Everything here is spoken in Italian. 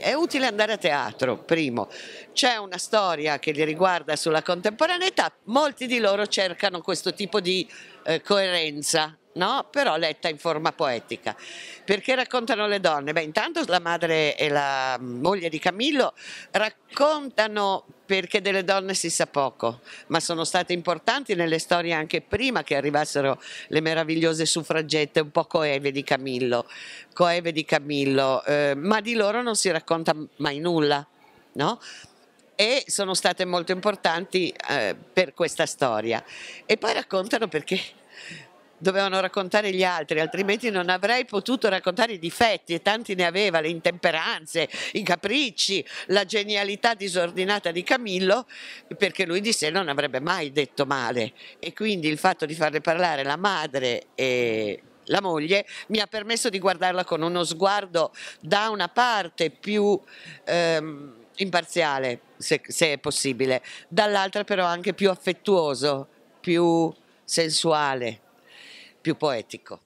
È utile andare a teatro, primo. C'è una storia che li riguarda sulla contemporaneità, molti di loro cercano questo tipo di eh, coerenza, no? però letta in forma poetica. Perché raccontano le donne? Beh, intanto la madre e la moglie di Camillo raccontano perché delle donne si sa poco, ma sono state importanti nelle storie anche prima che arrivassero le meravigliose suffragette, un po' coeve di Camillo, coeve di Camillo eh, ma di loro non si racconta mai nulla, no? E sono state molto importanti eh, per questa storia. E poi raccontano perché dovevano raccontare gli altri, altrimenti non avrei potuto raccontare i difetti e tanti ne aveva, le intemperanze, i capricci, la genialità disordinata di Camillo, perché lui di sé non avrebbe mai detto male e quindi il fatto di farle parlare la madre e la moglie mi ha permesso di guardarla con uno sguardo da una parte più ehm, imparziale, se, se è possibile, dall'altra però anche più affettuoso, più sensuale più poetico.